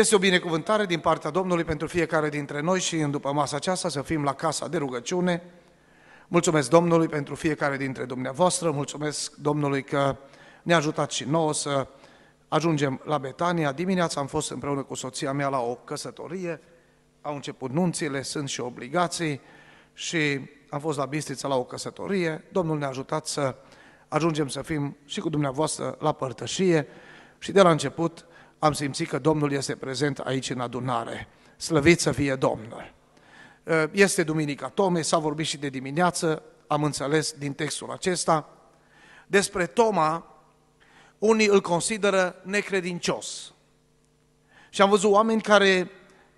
Este o binecuvântare din partea Domnului pentru fiecare dintre noi și în după masa aceasta să fim la casa de rugăciune. Mulțumesc Domnului pentru fiecare dintre dumneavoastră, mulțumesc Domnului că ne-a ajutat și nouă să ajungem la Betania. Dimineața am fost împreună cu soția mea la o căsătorie, au început nunțile, sunt și obligații și am fost la Bistrița la o căsătorie. Domnul ne-a ajutat să ajungem să fim și cu dumneavoastră la părtășie și de la început am simțit că Domnul este prezent aici în adunare. Slăvit să fie Domnul! Uh, este Duminica Tomei, s-a vorbit și de dimineață, am înțeles din textul acesta. Despre Toma, unii îl consideră necredincios. Și am văzut oameni care,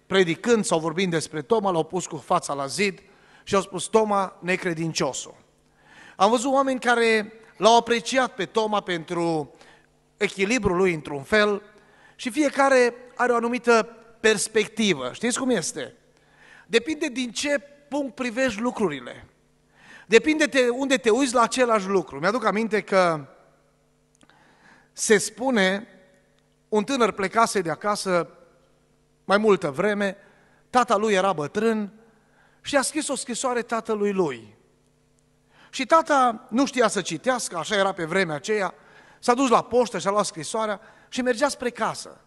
predicând sau vorbind despre Toma, l-au pus cu fața la zid și au spus Toma necredinciosul. Am văzut oameni care l-au apreciat pe Toma pentru echilibrul lui într-un fel, și fiecare are o anumită perspectivă. Știți cum este? Depinde din ce punct privești lucrurile. Depinde de unde te uiți la același lucru. Mi-aduc aminte că se spune, un tânăr plecase de acasă mai multă vreme, tata lui era bătrân și a scris o scrisoare tatălui lui. Și tata nu știa să citească, așa era pe vremea aceea, s-a dus la poștă și a luat scrisoarea și mergea spre casă.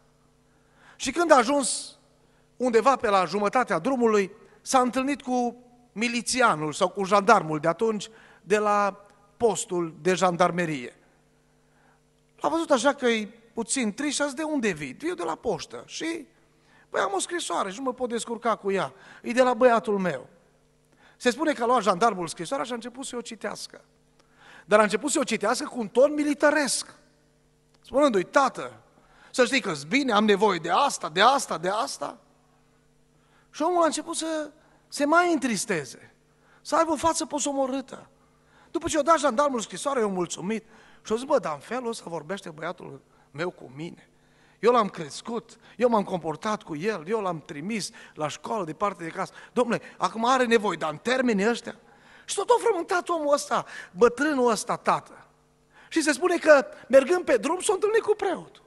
Și când a ajuns undeva pe la jumătatea drumului, s-a întâlnit cu milițianul sau cu jandarmul de atunci de la postul de jandarmerie. L-a văzut așa că e puțin trist și de unde vii? Vii de la poștă. Și, păi am o scrisoare și nu mă pot descurca cu ea. E de la băiatul meu. Se spune că a luat jandarmul scrisoarea și a început să o citească. Dar a început să o citească cu un ton militaresc spunându-i, tată, să știi că bine, am nevoie de asta, de asta, de asta. Și omul a început să se mai întristeze, să aibă o față posomorâtă. După ce o dat jandarmul scrisoare, eu mulțumit și o zis, bă, dar în felul ăsta vorbește băiatul meu cu mine. Eu l-am crescut, eu m-am comportat cu el, eu l-am trimis la școală, departe de casă. Domnule, acum are nevoie, dar în termenii ăștia? Și tot a frământat omul ăsta, bătrânul ăsta, tată. Și se spune că mergând pe drum s-a întâlnit cu preotul.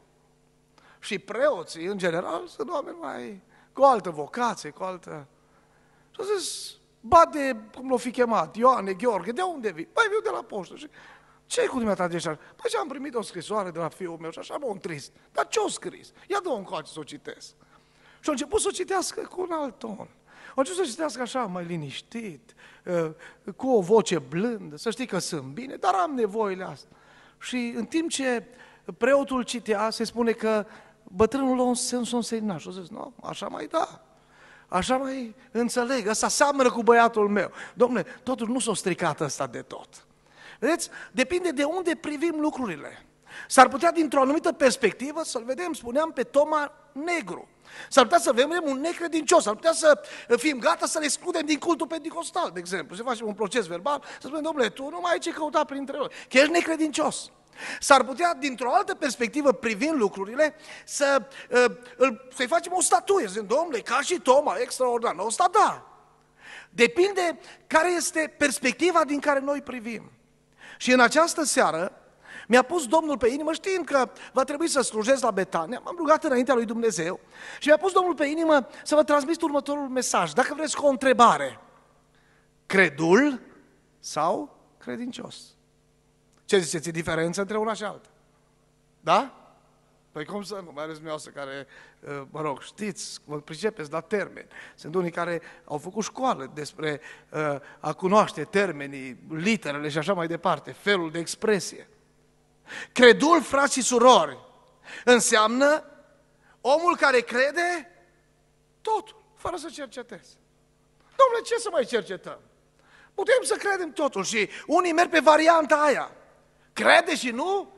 Și preoții, în general, sunt oameni mai cu altă vocație, cu altă... Și a zis, bate, cum l-o fi chemat, Ioane, Gheorghe, de unde vii? Păi, viu de la poștă. Și ce cu dumneata de așa? Păi și am primit o scrisoare de la fiul meu și așa m-am întrist. Dar ce-o scris? Ia două o încoace să o citesc. Și a început să o citească cu un alt ton. A început să o citească așa, mai liniștit, uh, cu o voce blândă, să știi că sunt bine, dar am nevoile astea. Și în timp ce preotul citea, se spune că bătrânul lua se sens Și a zis, nu, așa mai da. Așa mai înțeleg, ăsta seamănă cu băiatul meu. Domnule, totul nu s-a stricat ăsta de tot. Vedeți? Depinde de unde privim lucrurile. S-ar putea dintr-o anumită perspectivă să-l vedem, spuneam, pe Toma negru. S-ar putea să vedem un necredincios, s ar putea să fim gata să-l excludem din cultul pentecostal, de exemplu. Se face un proces verbal, să spunem, domnule, tu nu mai ai ce căuta printre noi, că ești necredincios. S-ar putea, dintr-o altă perspectivă, privind lucrurile, să, ă, să-i facem o statuie, zicem, domnule, ca și Toma, extraordinar, o da. Depinde care este perspectiva din care noi privim. Și în această seară, mi-a pus Domnul pe inimă, știind că va trebui să slujesc la Betania, m-am rugat înaintea lui Dumnezeu și mi-a pus Domnul pe inimă să vă transmit următorul mesaj, dacă vreți cu o întrebare. Credul sau credincios? Ce ziceți, e diferență între una și alta? Da? Păi cum să nu, mai ales dumneavoastră care, uh, mă rog, știți, vă pricepeți la termeni. Sunt unii care au făcut școală despre uh, a cunoaște termenii, literele și așa mai departe, felul de expresie. Credul, frați și surori, înseamnă omul care crede totul, fără să cerceteze. Domnule, ce să mai cercetăm? Putem să credem totul și unii merg pe varianta aia. Crede și nu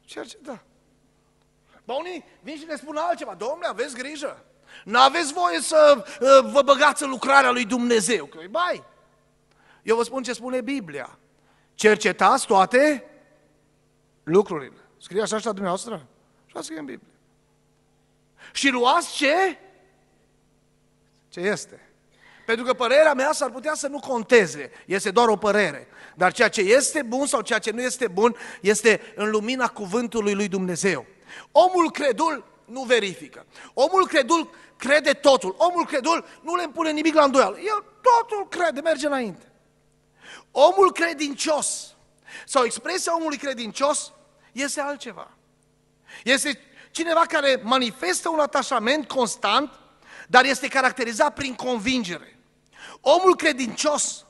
cerceta. Ba unii vin și ne spun altceva. Domnule, aveți grijă. Nu aveți voie să ă, vă băgați în lucrarea lui Dumnezeu. Că bai. Eu vă spun ce spune Biblia. Cercetați toate lucrurile. Scrie așa și la dumneavoastră? Așa scrie în Biblie. Și luați ce? Ce este? Pentru că părerea mea s-ar putea să nu conteze, este doar o părere. Dar ceea ce este bun sau ceea ce nu este bun este în lumina cuvântului lui Dumnezeu. Omul credul nu verifică. Omul credul crede totul. Omul credul nu le pune nimic la îndoială. El totul crede, merge înainte. Omul credincios sau expresia omului credincios este altceva. Este cineva care manifestă un atașament constant, dar este caracterizat prin convingere. Omul credincios,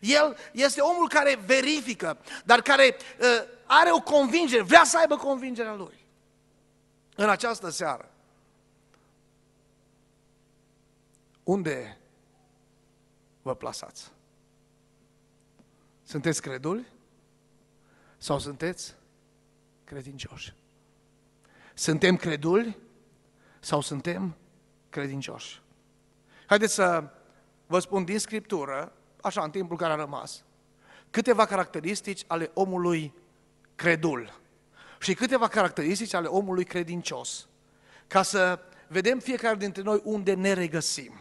el este omul care verifică, dar care uh, are o convingere, vrea să aibă convingerea lui. În această seară, unde vă plasați? Sunteți creduli? Sau sunteți credincioși? Suntem creduli sau suntem credincioși? Haideți să vă spun din Scriptură, așa în timpul care a rămas, câteva caracteristici ale omului credul și câteva caracteristici ale omului credincios, ca să vedem fiecare dintre noi unde ne regăsim.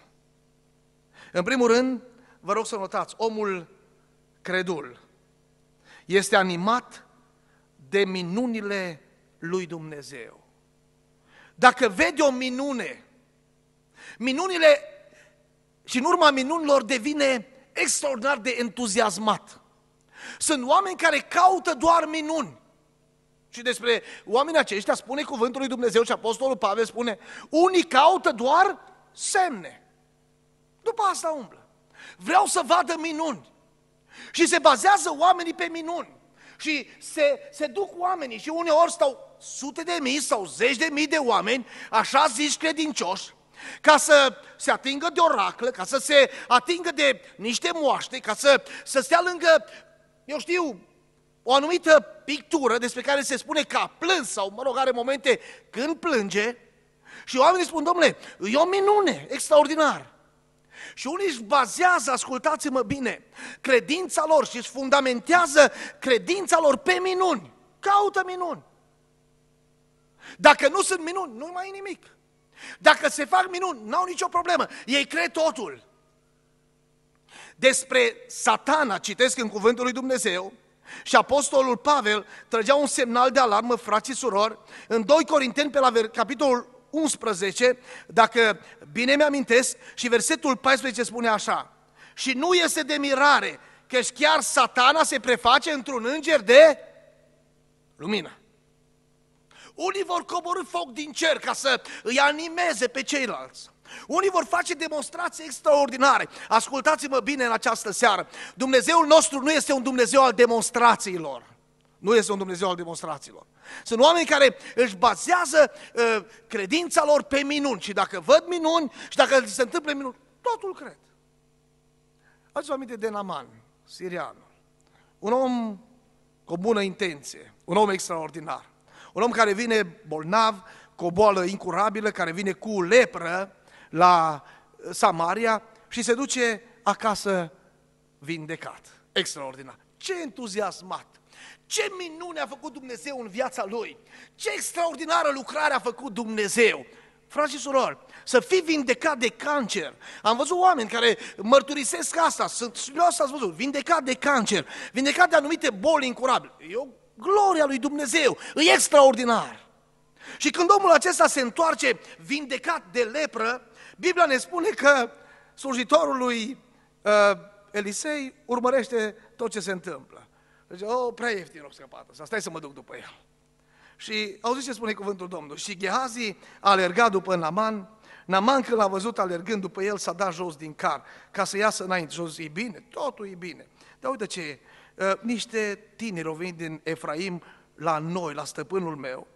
În primul rând, vă rog să notați, omul credul este animat de minunile lui Dumnezeu. Dacă vede o minune, minunile și în urma minunilor devine extraordinar de entuziasmat. Sunt oameni care caută doar minuni. Și despre oamenii aceștia spune cuvântul lui Dumnezeu și Apostolul Pavel spune, unii caută doar semne. După asta umblă. Vreau să vadă minuni. Și se bazează oamenii pe minuni. Și se, se duc oamenii și uneori stau sute de mii sau zeci de mii de oameni, așa zici credincioși, ca să se atingă de oraclă, ca să se atingă de niște moaște, ca să, să stea lângă, eu știu, o anumită pictură despre care se spune că a plâns sau, mă rog, are momente când plânge și oamenii spun, domnule, e o minune, extraordinar. Și unii își bazează, ascultați-mă bine, credința lor și își fundamentează credința lor pe minuni. Caută minuni. Dacă nu sunt minuni, nu mai e nimic. Dacă se fac minuni, n-au nicio problemă. Ei cred totul. Despre satana, citesc în cuvântul lui Dumnezeu, și apostolul Pavel trăgea un semnal de alarmă, frații și surori, în 2 Corinteni, pe la capitolul 11, dacă bine mi-amintesc, și versetul 14 spune așa, și nu este de mirare, că chiar satana se preface într-un înger de lumină. Unii vor coborâ foc din cer ca să îi animeze pe ceilalți. Unii vor face demonstrații extraordinare. Ascultați-mă bine în această seară. Dumnezeul nostru nu este un Dumnezeu al demonstrațiilor. Nu este un Dumnezeu al demonstrațiilor. Sunt oameni care își bazează uh, credința lor pe minuni și dacă văd minuni și dacă li se întâmplă minuni, totul cred. Ați aminte de Naman, sirian, un om cu o bună intenție, un om extraordinar, un om care vine bolnav, cu o boală incurabilă, care vine cu lepră la Samaria și se duce acasă vindecat. Extraordinar. Ce entuziasmat! Ce minune a făcut Dumnezeu în viața lui! Ce extraordinară lucrare a făcut Dumnezeu! Frați și surori, să fii vindecat de cancer. Am văzut oameni care mărturisesc asta, sunt serios, ați văzut, vindecat de cancer, vindecat de anumite boli incurabile. E o gloria lui Dumnezeu, e extraordinar. Și când omul acesta se întoarce vindecat de lepră, Biblia ne spune că slujitorul lui uh, Elisei urmărește tot ce se întâmplă. Zice, oh, prea ieftin rog scăpat ăsta, stai să mă duc după el. Și auzi ce spune cuvântul Domnului. Și Gehazi a alergat după Naman. Naman când l-a văzut alergând după el, s-a dat jos din car ca să iasă înainte. Jos, e bine, totul e bine. Dar uite ce ă, Niște tineri au venit din Efraim la noi, la stăpânul meu.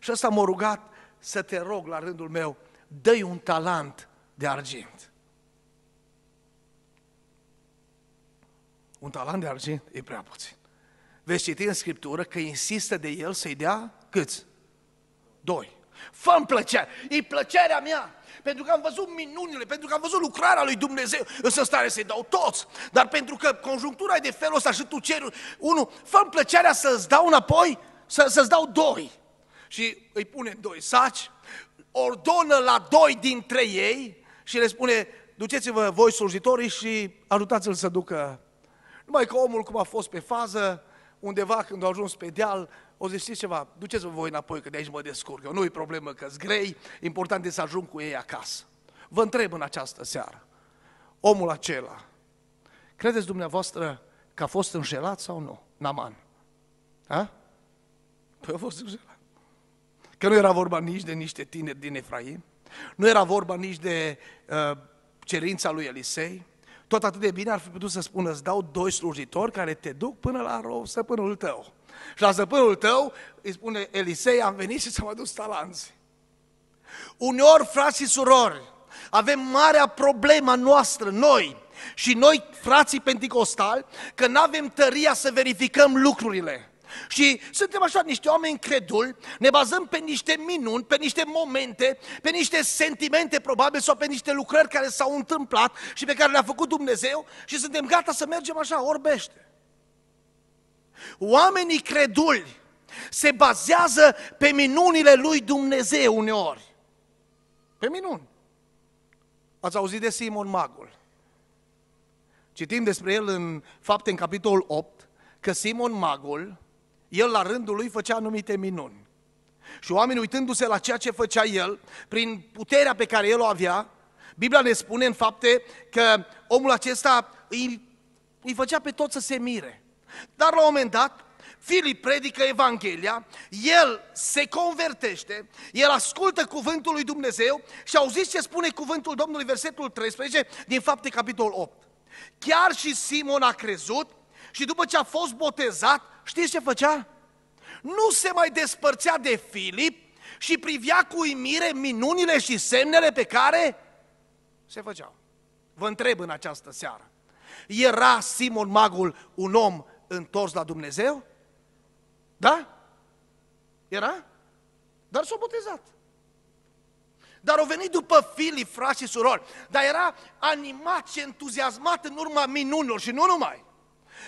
Și ăsta m-a rugat să te rog la rândul meu, dă un talent de argint. Un talent de argint e prea puțin veți citi în Scriptură că insistă de el să-i dea câți? Doi. fă plăcere, e plăcerea mea, pentru că am văzut minunile, pentru că am văzut lucrarea lui Dumnezeu, însă stare să-i dau toți. Dar pentru că conjunctura e de felul ăsta și tu ceri unul, fă plăcerea să-ți dau înapoi, să, să-ți dau doi. Și îi pune doi saci, ordonă la doi dintre ei și le spune, duceți-vă voi slujitorii și ajutați-l să ducă. Numai că omul cum a fost pe fază, undeva când au ajuns pe deal, o zis, știți ceva, duceți-vă voi înapoi, că de aici mă descurc, eu nu-i problemă că-s grei, important e să ajung cu ei acasă. Vă întreb în această seară, omul acela, credeți dumneavoastră că a fost înșelat sau nu, Naman? A? Păi a fost înșelat. Că nu era vorba nici de niște tineri din Efraim, nu era vorba nici de uh, cerința lui Elisei, tot atât de bine ar fi putut să spună, îți dau doi slujitori care te duc până la rou, săpânul tău. Și la săpânul tău îi spune Elisei, am venit și s am adus talanți. Uneori, frați și surori, avem marea problema noastră, noi, și noi, frații pentecostali, că nu avem tăria să verificăm lucrurile. Și suntem așa niște oameni creduli, ne bazăm pe niște minuni, pe niște momente, pe niște sentimente probabil sau pe niște lucrări care s-au întâmplat și pe care le-a făcut Dumnezeu și suntem gata să mergem așa, orbește. Oamenii creduli se bazează pe minunile lui Dumnezeu uneori. Pe minuni. Ați auzit de Simon Magul. Citim despre el în fapte în capitolul 8, că Simon Magul el la rândul lui făcea anumite minuni. Și oamenii uitându-se la ceea ce făcea el, prin puterea pe care el o avea, Biblia ne spune în fapte că omul acesta îi, îi făcea pe tot să se mire. Dar la un moment dat, Filip predică Evanghelia, el se convertește, el ascultă cuvântul lui Dumnezeu și auziți ce spune cuvântul Domnului, versetul 13 din fapte capitolul 8. Chiar și Simon a crezut și după ce a fost botezat, știți ce făcea? Nu se mai despărțea de Filip și privea cu uimire minunile și semnele pe care se făceau. Vă întreb în această seară, era Simon Magul un om întors la Dumnezeu? Da? Era? Dar s-a botezat. Dar au venit după Filip, frați și surori, dar era animat și entuziasmat în urma minunilor și nu numai.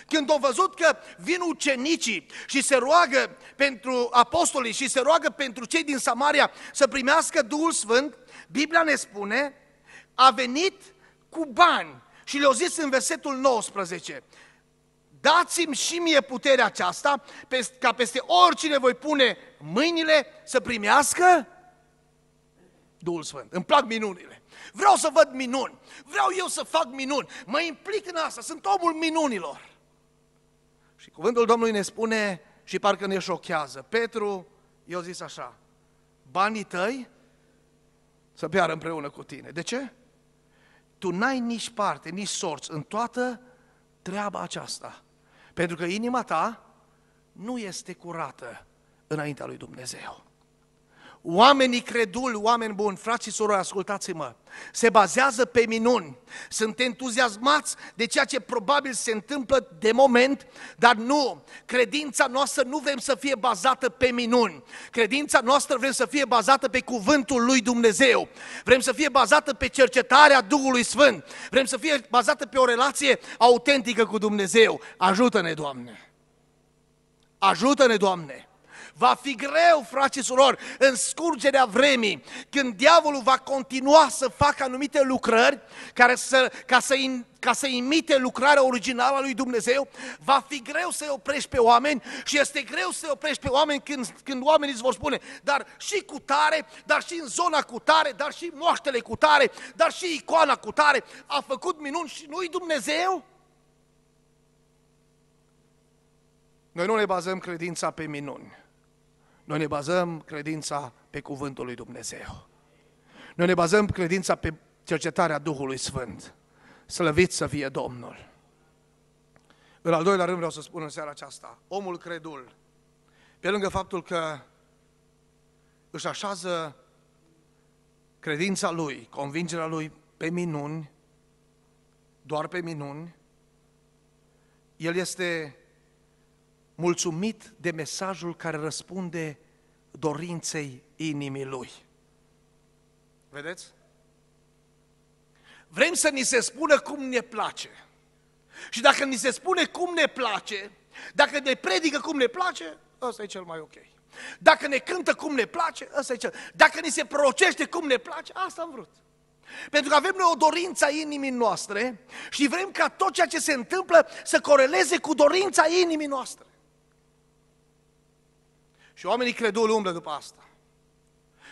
Când au văzut că vin ucenicii și se roagă pentru apostolii și se roagă pentru cei din Samaria să primească Duhul Sfânt, Biblia ne spune, a venit cu bani și le-au zis în versetul 19, dați-mi și mie puterea aceasta ca peste oricine voi pune mâinile să primească Duhul Sfânt. Îmi plac minunile. Vreau să văd minuni. Vreau eu să fac minuni. Mă implic în asta. Sunt omul minunilor. Și cuvântul Domnului ne spune și parcă ne șochează. Petru, i-a zis așa, banii tăi să piară împreună cu tine. De ce? Tu n-ai nici parte, nici sorți în toată treaba aceasta. Pentru că inima ta nu este curată înaintea lui Dumnezeu. Oamenii credul, oameni buni, frați și surori, ascultați-mă, se bazează pe minuni, sunt entuziasmați de ceea ce probabil se întâmplă de moment, dar nu, credința noastră nu vrem să fie bazată pe minuni, credința noastră vrem să fie bazată pe cuvântul lui Dumnezeu, vrem să fie bazată pe cercetarea Duhului Sfânt, vrem să fie bazată pe o relație autentică cu Dumnezeu. Ajută-ne, Doamne! Ajută-ne, Doamne! Va fi greu, frate și surori, în scurgerea vremii, când diavolul va continua să facă anumite lucrări care să, ca să ca să imite lucrarea originală a lui Dumnezeu, va fi greu să-i oprești pe oameni și este greu să-i oprești pe oameni când, când oamenii îți vor spune, dar și cu tare, dar și în zona cu tare, dar și moaștele cu tare, dar și icoana cu tare, a făcut minuni și nu-i Dumnezeu? Noi nu ne bazăm credința pe minuni. Noi ne bazăm credința pe cuvântul lui Dumnezeu. Noi ne bazăm credința pe cercetarea Duhului Sfânt. Slăvit să fie Domnul! În al doilea rând vreau să spun în seara aceasta, omul credul, pe lângă faptul că își așează credința lui, convingerea lui pe minuni, doar pe minuni, el este mulțumit de mesajul care răspunde dorinței inimii lui. Vedeți? Vrem să ni se spună cum ne place. Și dacă ni se spune cum ne place, dacă ne predică cum ne place, ăsta e cel mai ok. Dacă ne cântă cum ne place, ăsta e cel. Dacă ni se procește cum ne place, asta am vrut. Pentru că avem noi o dorință a inimii noastre și vrem ca tot ceea ce se întâmplă să coreleze cu dorința inimii noastre. Și oamenii credul umblă după asta.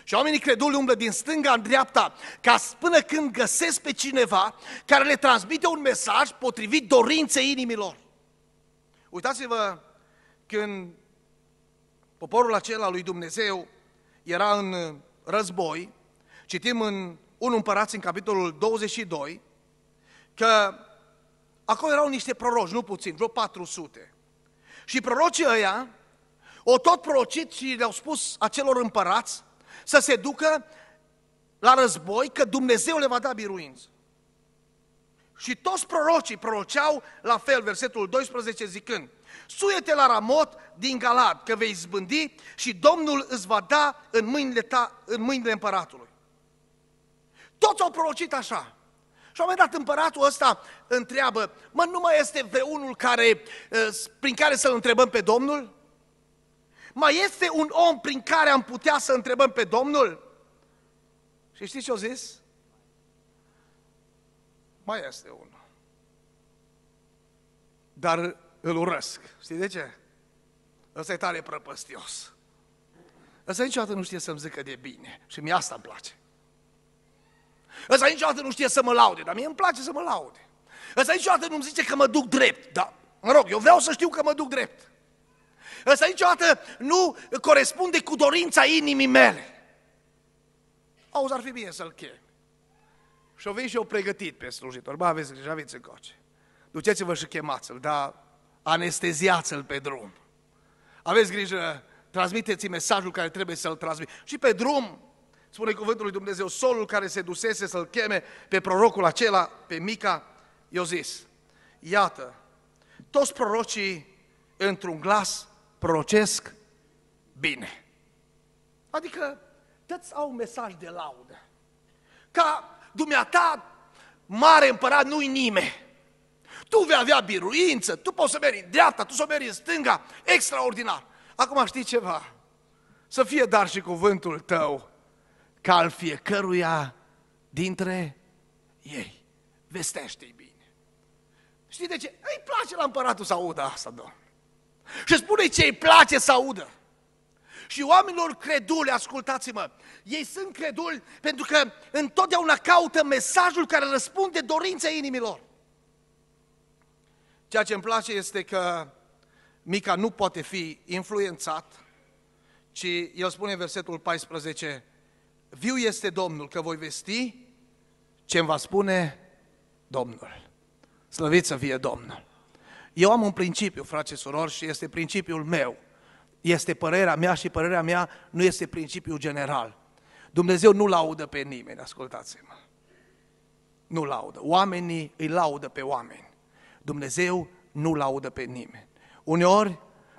Și oamenii credul umblă din stânga în dreapta ca până când găsesc pe cineva care le transmite un mesaj potrivit dorinței inimilor. Uitați-vă când poporul acela lui Dumnezeu era în război, citim în unul Împărați în capitolul 22, că acolo erau niște proroci, nu puțin, vreo 400. Și prorocii ăia o tot procit și le-au spus acelor împărați să se ducă la război, că Dumnezeu le va da biruință. Și toți prorocii proroceau la fel, versetul 12 zicând, Suie-te la Ramot din Galad, că vei zbândi și Domnul îți va da în mâinile, ta, în mâinile împăratului. Toți au prorocit așa. Și la un moment dat împăratul ăsta întreabă, mă, nu mai este vreunul care, eh, prin care să-L întrebăm pe Domnul? Mai este un om prin care am putea să întrebăm pe Domnul? Și știți ce au zis? Mai este unul. Dar îl urăsc. Știi de ce? Ăsta e tare prăpăstios. Ăsta niciodată nu știe să-mi zică de bine. Și mi asta îmi place. Ăsta niciodată nu știe să mă laude, dar mie îmi place să mă laude. Ăsta niciodată nu-mi zice că mă duc drept, dar mă rog, eu vreau să știu că mă duc drept. Ăsta niciodată nu corespunde cu dorința inimii mele. Auzi, ar fi bine să-l chem. Și o vin și eu pregătit pe slujitor. Bă, aveți grijă, aveți încoace. Duceți-vă și chemați-l, dar anesteziați-l pe drum. Aveți grijă, transmiteți mesajul care trebuie să-l transmit. Și pe drum, spune cuvântul lui Dumnezeu, solul care se dusese să-l cheme pe prorocul acela, pe Mica, i-a zis, iată, toți prorocii într-un glas procesc bine. Adică toți au un mesaj de laudă. Ca dumneata, mare împărat, nu-i nimeni. Tu vei avea biruință, tu poți să mergi în dreapta, tu să mergi în stânga, extraordinar. Acum știi ceva, să fie dar și cuvântul tău ca al fiecăruia dintre ei. Vestește-i bine. Știi de ce? Îi place la împăratul să audă asta, domnul. Și spune ce îi place să audă. Și oamenilor creduli, ascultați-mă, ei sunt creduli pentru că întotdeauna caută mesajul care răspunde dorinței inimilor. Ceea ce îmi place este că Mica nu poate fi influențat, ci el spune în versetul 14, Viu este Domnul, că voi vesti ce îmi va spune Domnul. Slăvit să fie Domnul! Eu am un principiu, frate soror, și este principiul meu. Este părerea mea și părerea mea nu este principiul general. Dumnezeu nu laudă pe nimeni, ascultați-mă. Nu laudă. Oamenii îi laudă pe oameni. Dumnezeu nu laudă pe nimeni. Uneori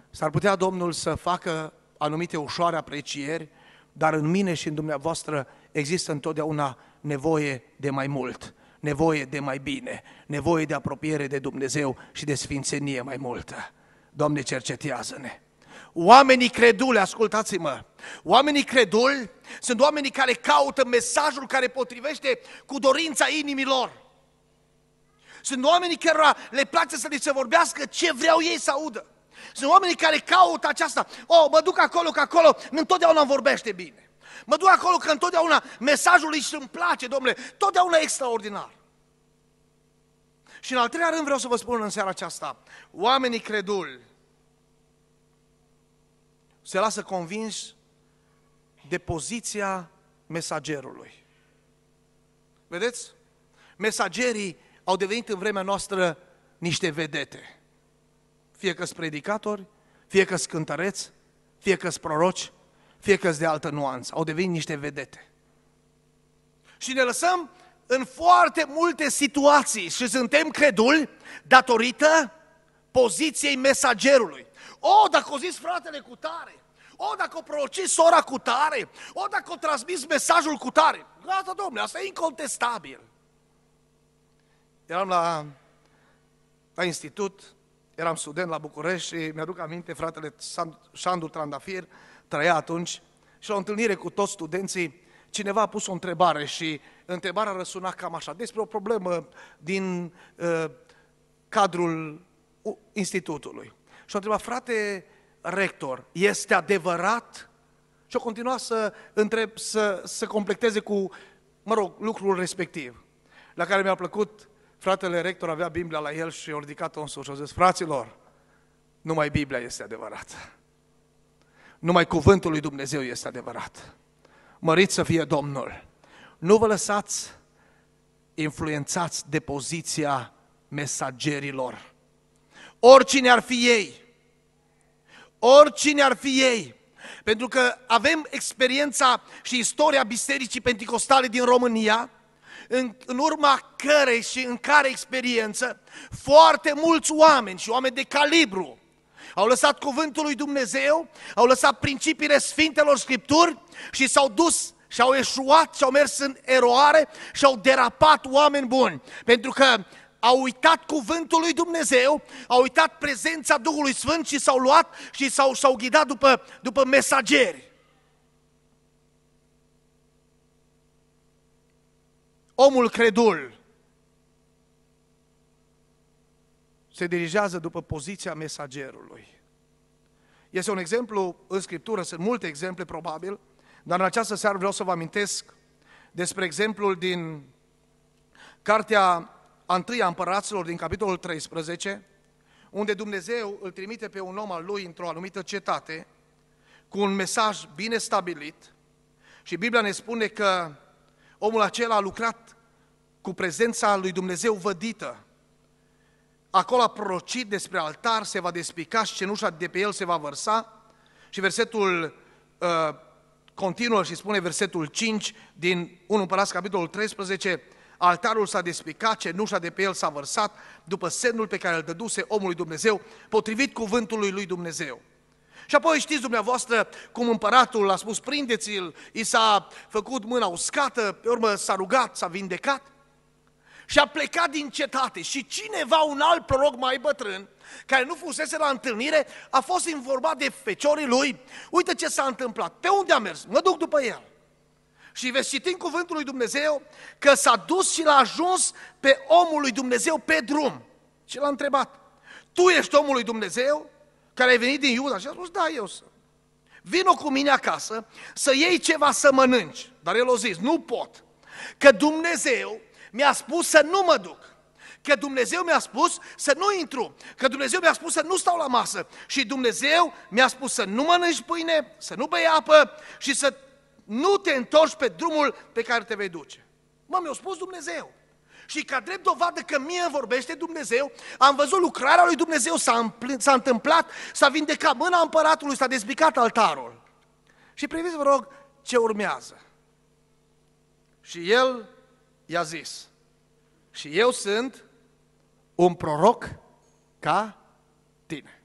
s-ar putea Domnul să facă anumite ușoare aprecieri, dar în mine și în dumneavoastră există întotdeauna nevoie de mai mult nevoie de mai bine, nevoie de apropiere de Dumnezeu și de sfințenie mai multă. Doamne, cercetează-ne! Oamenii creduli, ascultați-mă, oamenii creduli sunt oamenii care caută mesajul care potrivește cu dorința inimilor. Sunt oamenii care le place să li se vorbească ce vreau ei să audă. Sunt oamenii care caută aceasta. O, oh, mă duc acolo, că acolo întotdeauna vorbește bine. Mă duc acolo că întotdeauna mesajul îi îmi place, domnule, totdeauna extraordinar. Și în al treilea rând vreau să vă spun în seara aceasta, oamenii creduli se lasă convins de poziția mesagerului. Vedeți? Mesagerii au devenit în vremea noastră niște vedete. Fie că sunt predicatori, fie că sunt cântăreți, fie că sunt proroci, fie că de altă nuanță, au devenit niște vedete. Și ne lăsăm în foarte multe situații și suntem creduli datorită poziției mesagerului. O, dacă o zis fratele cu tare, o, dacă o proroci sora cu tare, o, dacă o transmis mesajul cu tare. Gata, domnule, asta e incontestabil. Eram la, la institut, eram student la București și mi-aduc aminte fratele Sandu Trandafir, trăia atunci, și la o întâlnire cu toți studenții, cineva a pus o întrebare și întrebarea răsuna cam așa, despre o problemă din uh, cadrul institutului. Și a întrebat, frate rector, este adevărat? Și a continuat să, întreb, să, să completeze cu, mă rog, lucrul respectiv. La care mi-a plăcut, fratele rector avea Biblia la el și a ridicat-o în sus și a zis, fraților, numai Biblia este adevărată numai cuvântul lui Dumnezeu este adevărat. Mărit să fie Domnul! Nu vă lăsați influențați de poziția mesagerilor. Oricine ar fi ei, oricine ar fi ei, pentru că avem experiența și istoria Bisericii Pentecostale din România, în, în urma cărei și în care experiență foarte mulți oameni și oameni de calibru au lăsat cuvântul lui Dumnezeu, au lăsat principiile Sfintelor Scripturi și s-au dus și au eșuat și au mers în eroare și au derapat oameni buni. Pentru că au uitat cuvântul lui Dumnezeu, au uitat prezența Duhului Sfânt și s-au luat și s-au, s-au ghidat după, după mesageri. Omul credul se dirigează după poziția mesagerului. Este un exemplu în Scriptură, sunt multe exemple probabil, dar în această seară vreau să vă amintesc despre exemplul din Cartea a întâia împăraților din capitolul 13, unde Dumnezeu îl trimite pe un om al lui într-o anumită cetate cu un mesaj bine stabilit și Biblia ne spune că omul acela a lucrat cu prezența lui Dumnezeu vădită. Acolo a prorocit despre altar, se va despica și cenușa de pe el se va vărsa. Și versetul uh, continuă și spune versetul 5 din 1 Împărați, capitolul 13, altarul s-a despicat, cenușa de pe el s-a vărsat, după semnul pe care îl dăduse omului Dumnezeu, potrivit cuvântului lui Dumnezeu. Și apoi știți dumneavoastră cum împăratul a spus, prindeți-l, i s-a făcut mâna uscată, pe urmă s-a rugat, s-a vindecat și a plecat din cetate. Și cineva, un alt proroc mai bătrân, care nu fusese la întâlnire, a fost informat de feciorii lui, uite ce s-a întâmplat, pe unde a mers, mă duc după el. Și veți citi în cuvântul lui Dumnezeu că s-a dus și l-a ajuns pe omul lui Dumnezeu pe drum. Și l-a întrebat, tu ești omul lui Dumnezeu care ai venit din Iuda? Și a spus, da, eu sunt. Vino cu mine acasă să iei ceva să mănânci. Dar el a zis, nu pot, că Dumnezeu mi-a spus să nu mă duc. Că Dumnezeu mi-a spus să nu intru, că Dumnezeu mi-a spus să nu stau la masă și Dumnezeu mi-a spus să nu mănânci pâine, să nu bei apă și să nu te întorci pe drumul pe care te vei duce. Mă, mi-a spus Dumnezeu. Și ca drept dovadă că mie vorbește Dumnezeu, am văzut lucrarea lui Dumnezeu, s-a, întâmplat, s-a vindecat mâna împăratului, s-a dezbicat altarul. Și priviți, vă rog, ce urmează. Și el i-a zis, și eu sunt un proroc ca tine.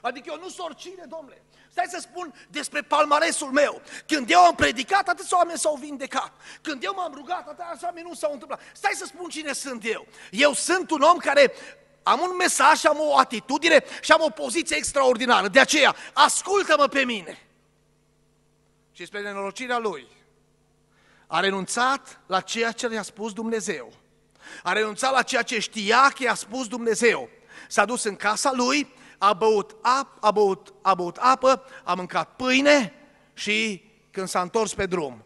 Adică eu nu sunt oricine, domnule. Stai să spun despre palmaresul meu. Când eu am predicat, atâția oameni s-au vindecat. Când eu m-am rugat, atâția oameni nu s-au întâmplat. Stai să spun cine sunt eu. Eu sunt un om care am un mesaj, am o atitudine și am o poziție extraordinară. De aceea, ascultă-mă pe mine. Și spre nenorocirea lui, a renunțat la ceea ce i-a spus Dumnezeu. A renunțat la ceea ce știa că i-a spus Dumnezeu. S-a dus în casa lui, a băut, ap, a, băut, a băut apă, a mâncat pâine și când s-a întors pe drum,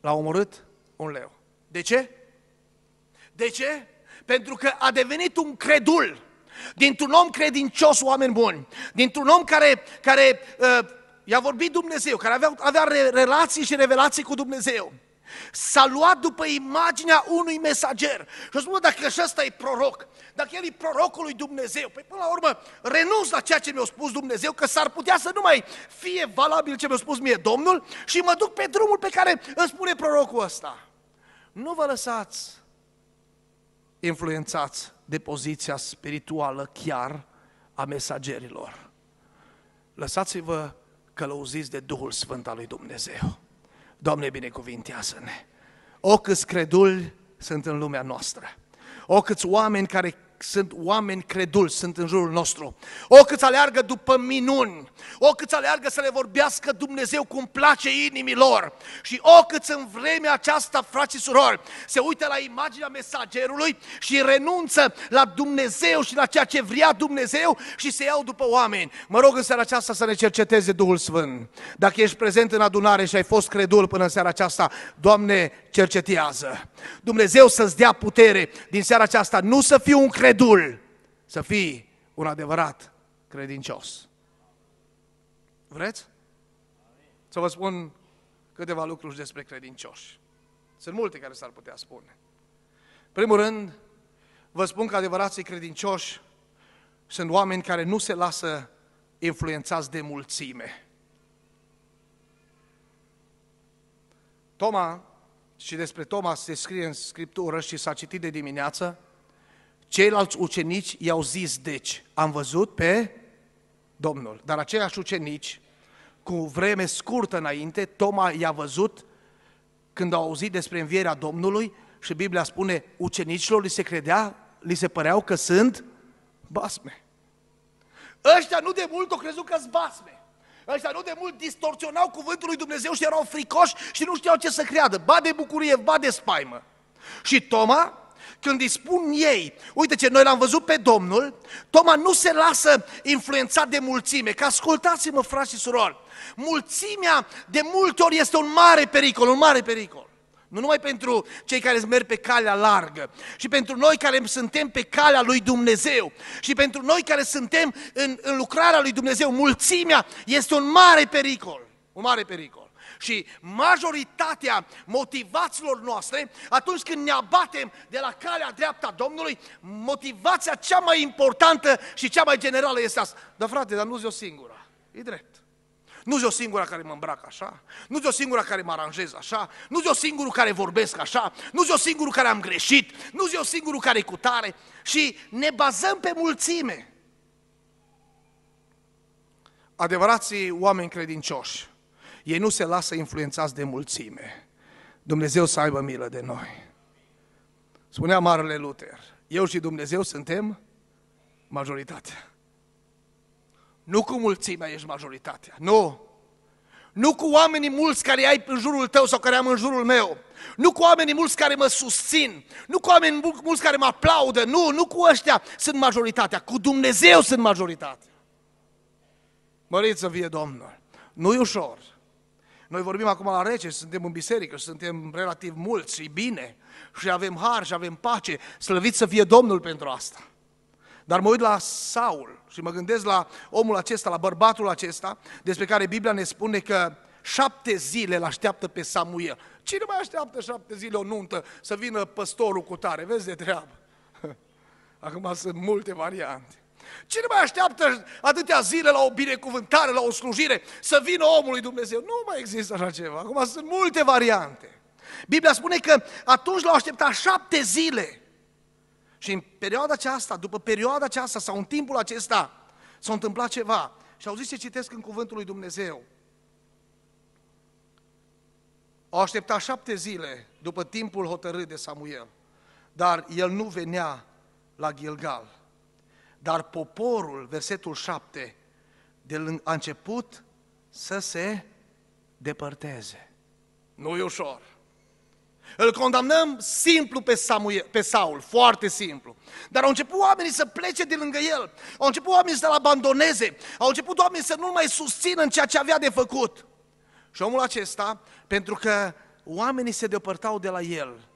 l-a omorât un leu. De ce? De ce? Pentru că a devenit un credul dintr-un om credincios, oameni buni, dintr-un om care, care uh, i-a vorbit Dumnezeu, care avea, avea relații și revelații cu Dumnezeu. S-a luat după imaginea unui mesager. Și o spun, dacă și ăsta e proroc, dacă el e prorocul lui Dumnezeu, păi până la urmă renunț la ceea ce mi-a spus Dumnezeu, că s-ar putea să nu mai fie valabil ce mi-a spus mie Domnul și mă duc pe drumul pe care îmi spune prorocul ăsta. Nu vă lăsați influențați de poziția spirituală chiar a mesagerilor. Lăsați-vă călăuziți de Duhul Sfânt al lui Dumnezeu. Doamne, binecuvintează-ne! O câți creduli sunt în lumea noastră! O câți oameni care sunt oameni creduli, sunt în jurul nostru. O câți aleargă după minuni, o câți aleargă să le vorbească Dumnezeu cum place inimii lor. Și o câți în vremea aceasta, frați și surori, se uită la imaginea mesagerului și renunță la Dumnezeu și la ceea ce vrea Dumnezeu și se iau după oameni. Mă rog în seara aceasta să ne cerceteze Duhul Sfânt. Dacă ești prezent în adunare și ai fost credul până în seara aceasta, Doamne, cercetează. Dumnezeu să-ți dea putere din seara aceasta, nu să fii un credul credul să fii un adevărat credincios. Vreți? Să vă spun câteva lucruri despre credincioși. Sunt multe care s-ar putea spune. În primul rând, vă spun că adevărații credincioși sunt oameni care nu se lasă influențați de mulțime. Toma, și despre Toma se scrie în Scriptură și s-a citit de dimineață, Ceilalți ucenici i-au zis, deci, am văzut pe Domnul. Dar aceiași ucenici, cu vreme scurtă înainte, Toma i-a văzut când au auzit despre învierea Domnului și Biblia spune, ucenicilor li se credea, li se păreau că sunt basme. Ăștia nu de mult o crezut că sunt basme. Ăștia nu de mult distorsionau cuvântul lui Dumnezeu și erau fricoși și nu știau ce să creadă. Ba de bucurie, ba de spaimă. Și Toma când îi spun ei, uite ce, noi l-am văzut pe Domnul, Toma nu se lasă influențat de mulțime, că ascultați-mă, frați și surori, mulțimea de multe ori este un mare pericol, un mare pericol. Nu numai pentru cei care merg pe calea largă, și pentru noi care suntem pe calea lui Dumnezeu, și pentru noi care suntem în, în lucrarea lui Dumnezeu, mulțimea este un mare pericol, un mare pericol și majoritatea motivațiilor noastre, atunci când ne abatem de la calea dreapta Domnului, motivația cea mai importantă și cea mai generală este asta. Dar frate, dar nu zi eu singura. E drept. Nu zi eu singura care mă îmbrac așa, nu zi eu singura care mă aranjez așa, nu zi eu singurul care vorbesc așa, nu zi eu singurul care am greșit, nu zi eu singurul care e cu tare și ne bazăm pe mulțime. Adevărații oameni credincioși ei nu se lasă influențați de mulțime. Dumnezeu să aibă milă de noi. Spunea Marele Luther, eu și Dumnezeu suntem majoritatea. Nu cu mulțimea ești majoritatea, nu! Nu cu oamenii mulți care ai în jurul tău sau care am în jurul meu. Nu cu oamenii mulți care mă susțin. Nu cu oamenii mulți care mă aplaudă. Nu, nu cu ăștia sunt majoritatea. Cu Dumnezeu sunt majoritatea. Măriți să fie Domnul. Nu-i ușor. Noi vorbim acum la rece, suntem în biserică, suntem relativ mulți, și bine, și avem har și avem pace, slăvit să fie Domnul pentru asta. Dar mă uit la Saul și mă gândesc la omul acesta, la bărbatul acesta, despre care Biblia ne spune că șapte zile îl așteaptă pe Samuel. Cine mai așteaptă șapte zile o nuntă să vină păstorul cu tare? Vezi de treabă. Acum sunt multe variante. Cine mai așteaptă atâtea zile la o binecuvântare, la o slujire, să vină omul lui Dumnezeu? Nu mai există așa ceva. Acum sunt multe variante. Biblia spune că atunci l-au așteptat șapte zile. Și în perioada aceasta, după perioada aceasta sau în timpul acesta, s-a întâmplat ceva. Și au zis ce citesc în cuvântul lui Dumnezeu. Au așteptat șapte zile după timpul hotărât de Samuel, dar el nu venea la Gilgal. Dar poporul, versetul 7, de a început să se depărteze. nu e ușor. Îl condamnăm simplu pe, Samuel, pe Saul, foarte simplu. Dar au început oamenii să plece de lângă el, au început oamenii să-l abandoneze, au început oamenii să nu mai susțină în ceea ce avea de făcut. Și omul acesta, pentru că oamenii se depărtau de la el,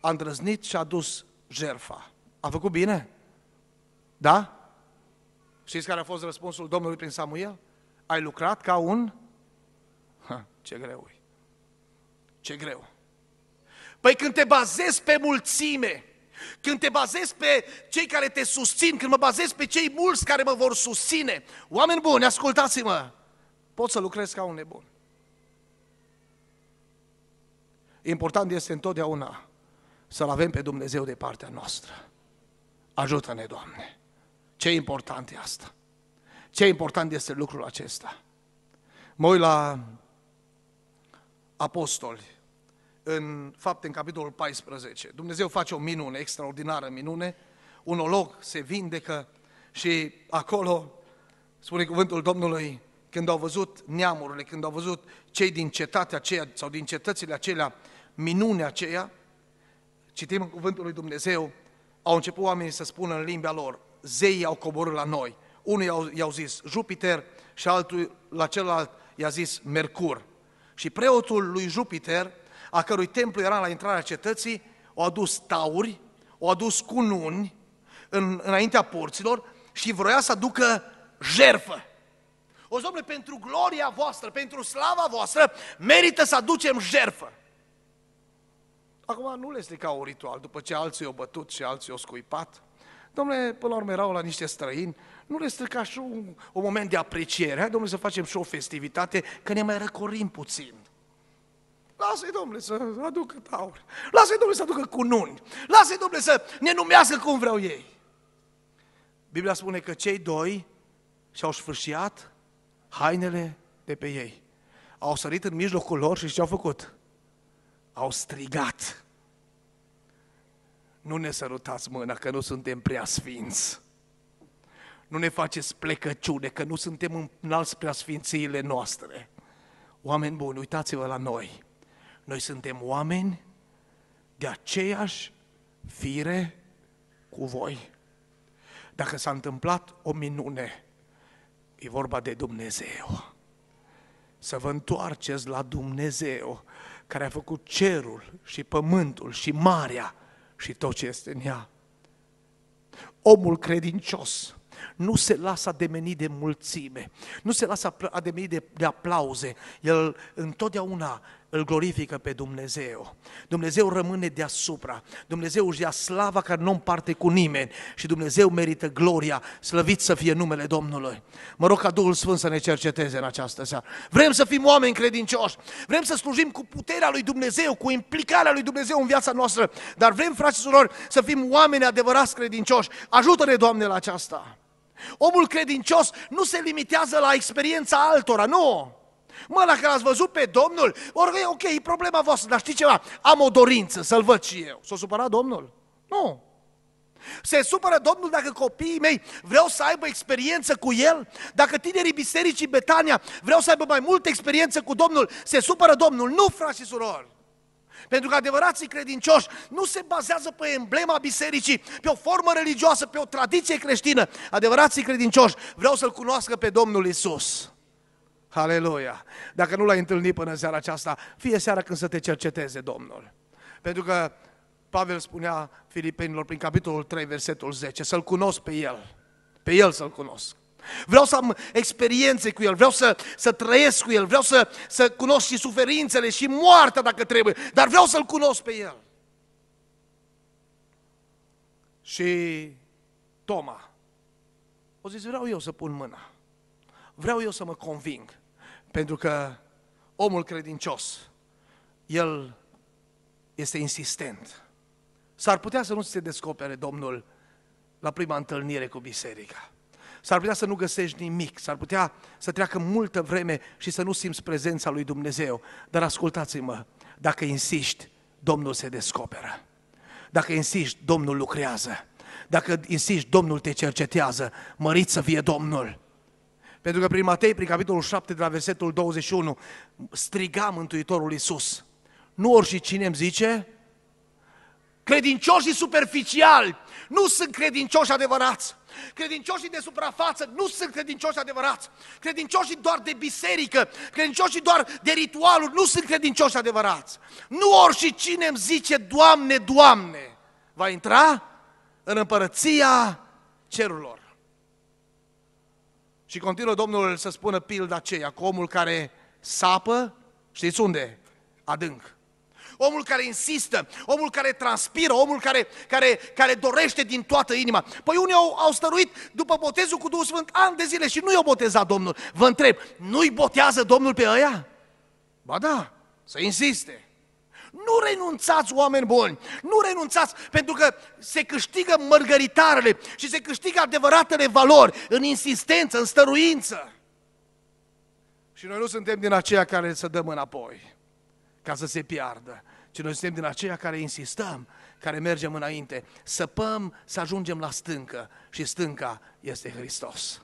a îndrăznit și a dus jerfa. A făcut bine? Da? Știți care a fost răspunsul Domnului prin Samuel? Ai lucrat ca un... Ha, ce greu e. Ce greu. Păi când te bazezi pe mulțime, când te bazezi pe cei care te susțin, când mă bazezi pe cei mulți care mă vor susține, oameni buni, ascultați-mă, pot să lucrez ca un nebun. Important este întotdeauna să-L avem pe Dumnezeu de partea noastră. Ajută-ne, Doamne! Ce important e asta? Ce important este lucrul acesta? Mă uit la apostoli în fapte în capitolul 14. Dumnezeu face o minune, extraordinară minune. Un olog se vindecă și acolo, spune cuvântul Domnului, când au văzut neamurile, când au văzut cei din cetatea aceea sau din cetățile acelea, minunea aceea, citim în cuvântul lui Dumnezeu, au început oamenii să spună în limba lor, zeii au coborât la noi. Unul i-au zis Jupiter și altul la celălalt i-a zis Mercur. Și preotul lui Jupiter, a cărui templu era la intrarea cetății, au adus tauri, au adus cununi în, înaintea porților și vroia să aducă jerfă. O, Domnule, pentru gloria voastră, pentru slava voastră, merită să aducem jerfă. Acum nu le strica un ritual, după ce alții o bătut și alții o scuipat. Domnule, până la urmă erau la niște străini, nu le strica și un, un moment de apreciere. Hai, domnule, să facem și o festivitate, că ne mai răcorim puțin. Lasă-i, domnule, să aducă taur. Lasă-i, domnule, să aducă cununi. Lasă-i, domnule, să ne numească cum vreau ei. Biblia spune că cei doi și-au sfârșiat hainele de pe ei. Au sărit în mijlocul lor și ce-au făcut? Au strigat nu ne sărutați mâna că nu suntem prea sfinți. Nu ne faceți plecăciune că nu suntem înalți prea sfințiile noastre. Oameni buni, uitați-vă la noi. Noi suntem oameni de aceeași fire cu voi. Dacă s-a întâmplat o minune, e vorba de Dumnezeu. Să vă întoarceți la Dumnezeu care a făcut cerul și pământul și marea și tot ce este în ea. Omul credincios nu se lasă ademenit de mulțime, nu se lasă ademenit de, de aplauze. El întotdeauna îl glorifică pe Dumnezeu. Dumnezeu rămâne deasupra. Dumnezeu își ia slava care nu împarte cu nimeni și Dumnezeu merită gloria, slăvit să fie numele Domnului. Mă rog ca Duhul Sfânt să ne cerceteze în această seară. Vrem să fim oameni credincioși, vrem să slujim cu puterea lui Dumnezeu, cu implicarea lui Dumnezeu în viața noastră, dar vrem, frați și surori, să fim oameni adevărați credincioși. Ajută-ne, Doamne, la aceasta! Omul credincios nu se limitează la experiența altora, nu! Mă, dacă l-ați văzut pe Domnul, ori, ok, e problema voastră, dar știi ceva? Am o dorință să-l văd și eu. S-a supărat Domnul? Nu. Se supără Domnul dacă copiii mei vreau să aibă experiență cu El? Dacă tinerii bisericii Betania vreau să aibă mai multă experiență cu Domnul, se supără Domnul? Nu, frați și surori! Pentru că adevărații credincioși nu se bazează pe emblema bisericii, pe o formă religioasă, pe o tradiție creștină. Adevărații credincioși vreau să-L cunoască pe Domnul Isus. Aleluia! Dacă nu l-ai întâlnit până în seara aceasta, fie seara când să te cerceteze Domnul. Pentru că Pavel spunea filipenilor prin capitolul 3, versetul 10, să-L cunosc pe El, pe El să-L cunosc. Vreau să am experiențe cu El, vreau să, să trăiesc cu El, vreau să, să cunosc și suferințele și moartea dacă trebuie, dar vreau să-L cunosc pe El. Și Toma, o zis, vreau eu să pun mâna, vreau eu să mă conving. Pentru că omul credincios, el este insistent. S-ar putea să nu se descopere Domnul la prima întâlnire cu biserica. S-ar putea să nu găsești nimic, s-ar putea să treacă multă vreme și să nu simți prezența lui Dumnezeu. Dar ascultați-mă, dacă insiști, Domnul se descoperă. Dacă insiști, Domnul lucrează. Dacă insiști, Domnul te cercetează. Mărit să fie Domnul! Pentru că prin Matei, prin capitolul 7, de la versetul 21, striga Mântuitorul Iisus. Nu orice cine îmi zice, credincioșii superficiali nu sunt credincioși adevărați. Credincioșii de suprafață nu sunt credincioși adevărați. Credincioșii doar de biserică, credincioșii doar de ritualuri nu sunt credincioși adevărați. Nu orice cine îmi zice, Doamne, Doamne, va intra în împărăția cerurilor. Și continuă Domnul să spună pilda aceea cu omul care sapă, știți unde? Adânc. Omul care insistă, omul care transpiră, omul care, care, care dorește din toată inima. Păi unii au, au stăruit după botezul cu Duhul Sfânt ani de zile și nu i-au botezat Domnul. Vă întreb, nu-i botează Domnul pe aia? Ba da, să insiste. Nu renunțați, oameni buni, nu renunțați, pentru că se câștigă mărgăritarele și se câștigă adevăratele valori în insistență, în stăruință. Și noi nu suntem din aceia care să dăm înapoi ca să se piardă, ci noi suntem din aceia care insistăm, care mergem înainte, săpăm să ajungem la stâncă și stânca este Hristos.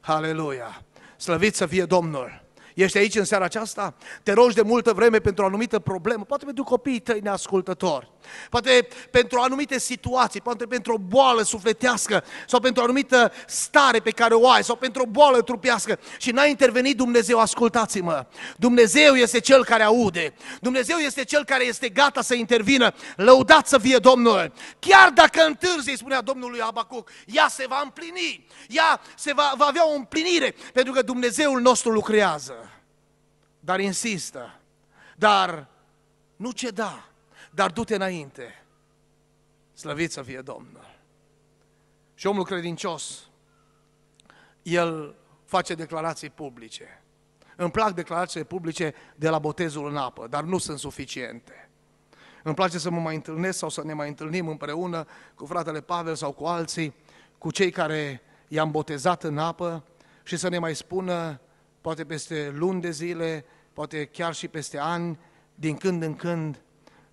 Haleluia! Slăvit să fie Domnul! Ești aici în seara aceasta? Te rogi de multă vreme pentru o anumită problemă, poate pentru copiii tăi neascultători, poate pentru anumite situații, poate pentru o boală sufletească sau pentru o anumită stare pe care o ai sau pentru o boală trupească și n-a intervenit Dumnezeu, ascultați-mă. Dumnezeu este Cel care aude, Dumnezeu este Cel care este gata să intervină, Lăudați să fie Domnul. Chiar dacă întârzi, îi spunea Domnului Abacuc, ea se va împlini, ea se va, va avea o împlinire, pentru că Dumnezeul nostru lucrează. Dar insistă. Dar nu ceda. Dar du-te înainte. Slăvit să fie Domnul. Și omul credincios, el face declarații publice. Îmi plac declarațiile publice de la botezul în apă, dar nu sunt suficiente. Îmi place să mă mai întâlnesc sau să ne mai întâlnim împreună cu fratele Pavel sau cu alții, cu cei care i-am botezat în apă și să ne mai spună poate peste luni de zile, poate chiar și peste ani, din când în când,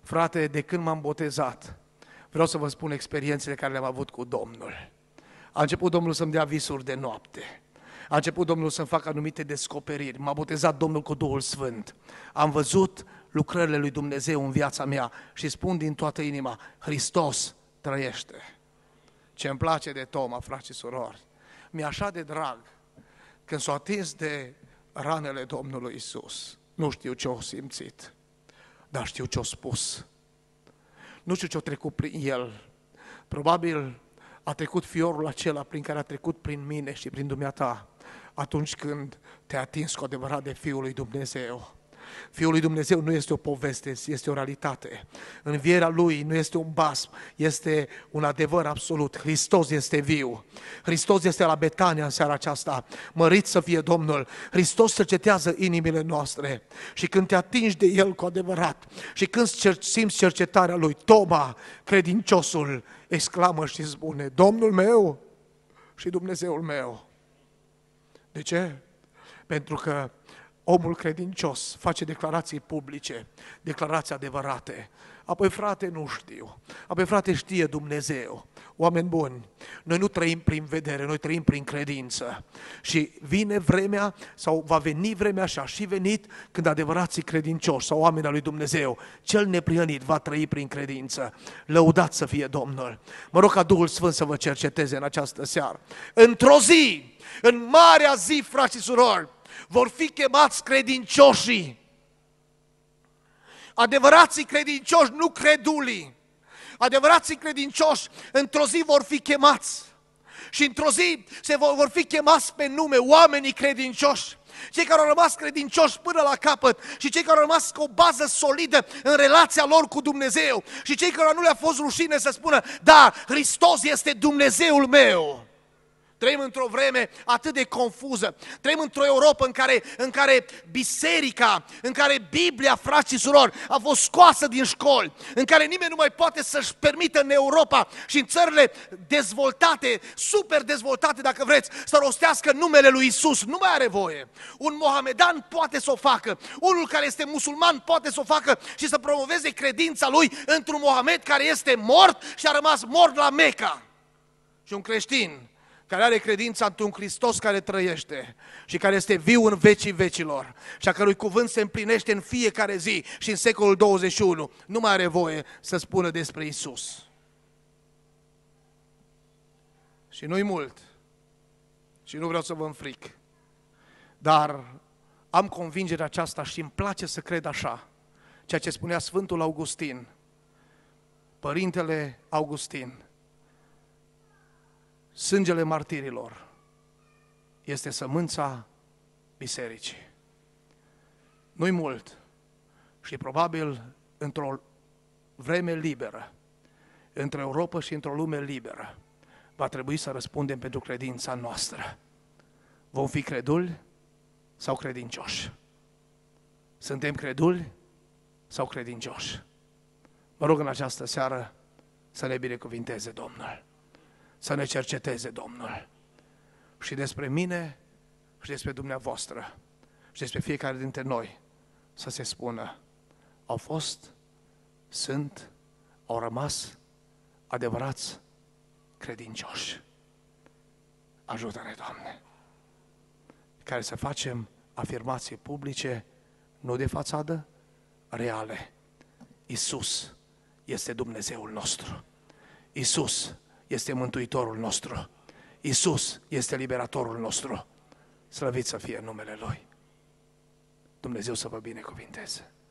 frate, de când m-am botezat, vreau să vă spun experiențele care le-am avut cu Domnul. A început Domnul să-mi dea visuri de noapte. A început Domnul să-mi facă anumite descoperiri. M-a botezat Domnul cu Duhul Sfânt. Am văzut lucrările lui Dumnezeu în viața mea și spun din toată inima, Hristos trăiește. Ce îmi place de Toma, frați și surori, mi-e așa de drag când s s-o atins de ranele Domnului Isus. Nu știu ce au simțit, dar știu ce au spus. Nu știu ce a trecut prin el. Probabil a trecut fiorul acela prin care a trecut prin mine și prin dumneata atunci când te a atins cu adevărat de Fiul lui Dumnezeu. Fiul lui Dumnezeu nu este o poveste, este o realitate. Învierea Lui nu este un basm, este un adevăr absolut. Hristos este viu. Hristos este la Betania în seara aceasta. Mărit să fie Domnul. Hristos cercetează inimile noastre. Și când te atingi de El cu adevărat și când simți cercetarea Lui, Toma, credinciosul, exclamă și spune, Domnul meu și Dumnezeul meu. De ce? Pentru că Omul credincios face declarații publice, declarații adevărate. Apoi, frate, nu știu. Apoi, frate, știe Dumnezeu. Oameni buni, noi nu trăim prin vedere, noi trăim prin credință. Și vine vremea, sau va veni vremea și a și venit, când adevărații credincioși sau oamenii al lui Dumnezeu, cel neprihănit, va trăi prin credință. Lăudat să fie Domnul. Mă rog ca Duhul Sfânt să vă cerceteze în această seară. Într-o zi, în marea zi, frați și surori, vor fi chemați credincioșii. Adevărații credincioși, nu credulii. Adevărații credincioși într-o zi vor fi chemați. Și într-o zi se vor, vor fi chemați pe nume oamenii credincioși. Cei care au rămas credincioși până la capăt și cei care au rămas cu o bază solidă în relația lor cu Dumnezeu și cei care nu le-a fost rușine să spună, da, Hristos este Dumnezeul meu. Trăim într-o vreme atât de confuză. Trăim într-o Europa în care, în care biserica, în care Biblia, frați și surori, a fost scoasă din școli, în care nimeni nu mai poate să-și permită în Europa și în țările dezvoltate, super dezvoltate, dacă vreți, să rostească numele lui Isus. Nu mai are voie. Un mohamedan poate să o facă. Unul care este musulman poate să o facă și să promoveze credința lui într-un Mohamed care este mort și a rămas mort la Meca. Și un creștin care are credința într-un Hristos care trăiește și care este viu în vecii vecilor și a cărui cuvânt se împlinește în fiecare zi și în secolul 21, nu mai are voie să spună despre Isus. Și nu-i mult. Și nu vreau să vă înfric. Dar am convingerea aceasta și îmi place să cred așa. Ceea ce spunea Sfântul Augustin, Părintele Augustin, Sângele martirilor este sămânța bisericii. Nu-i mult și probabil într-o vreme liberă, între Europa și într-o lume liberă, va trebui să răspundem pentru credința noastră. Vom fi creduli sau credincioși? Suntem creduli sau credincioși? Mă rog în această seară să ne binecuvinteze Domnul să ne cerceteze Domnul. Și despre mine și despre dumneavoastră și despre fiecare dintre noi să se spună au fost, sunt, au rămas adevărați credincioși. Ajută-ne, Doamne! Care să facem afirmații publice, nu de fațadă, reale. Isus este Dumnezeul nostru. Isus este Mântuitorul nostru. Isus este liberatorul nostru. Slăvit să fie numele Lui. Dumnezeu să vă binecuvinteze.